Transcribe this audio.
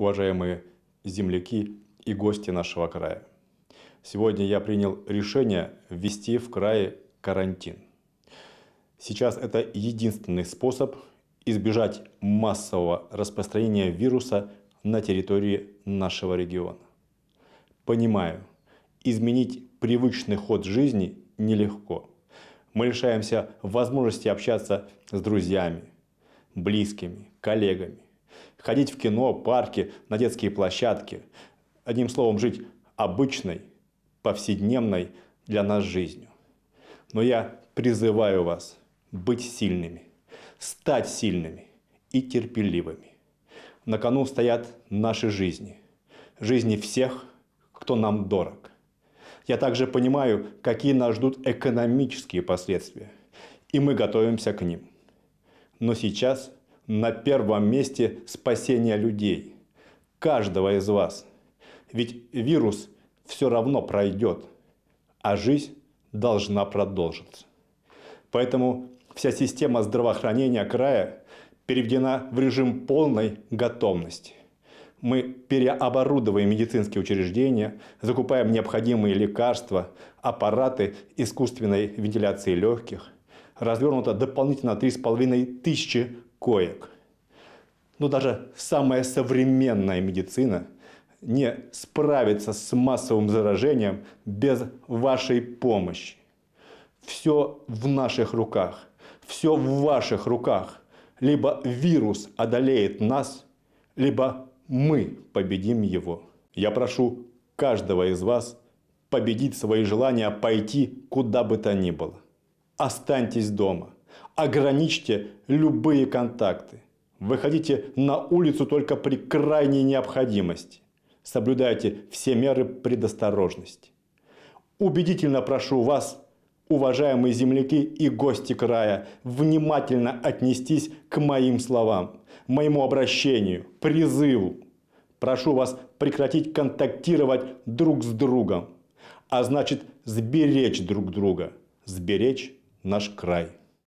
уважаемые земляки и гости нашего края. Сегодня я принял решение ввести в крае карантин. Сейчас это единственный способ избежать массового распространения вируса на территории нашего региона. Понимаю, изменить привычный ход жизни нелегко. Мы лишаемся возможности общаться с друзьями, близкими, коллегами. Ходить в кино, парки, на детские площадки. Одним словом, жить обычной, повседневной для нас жизнью. Но я призываю вас быть сильными, стать сильными и терпеливыми. На кону стоят наши жизни, жизни всех, кто нам дорог. Я также понимаю, какие нас ждут экономические последствия, и мы готовимся к ним. Но сейчас на первом месте спасение людей, каждого из вас. Ведь вирус все равно пройдет, а жизнь должна продолжиться. Поэтому вся система здравоохранения края переведена в режим полной готовности. Мы переоборудовываем медицинские учреждения, закупаем необходимые лекарства, аппараты искусственной вентиляции легких. Развернуто дополнительно 3,5 тысячи коек. Но даже самая современная медицина не справится с массовым заражением без вашей помощи. Все в наших руках. Все в ваших руках. Либо вирус одолеет нас, либо мы победим его. Я прошу каждого из вас победить свои желания пойти куда бы то ни было. Останьтесь дома – ограничьте любые контакты. Выходите на улицу только при крайней необходимости. Соблюдайте все меры предосторожности. Убедительно прошу вас, уважаемые земляки и гости края, внимательно отнестись к моим словам, моему обращению, призыву. Прошу вас прекратить контактировать друг с другом, а значит сберечь друг друга, сберечь наш край.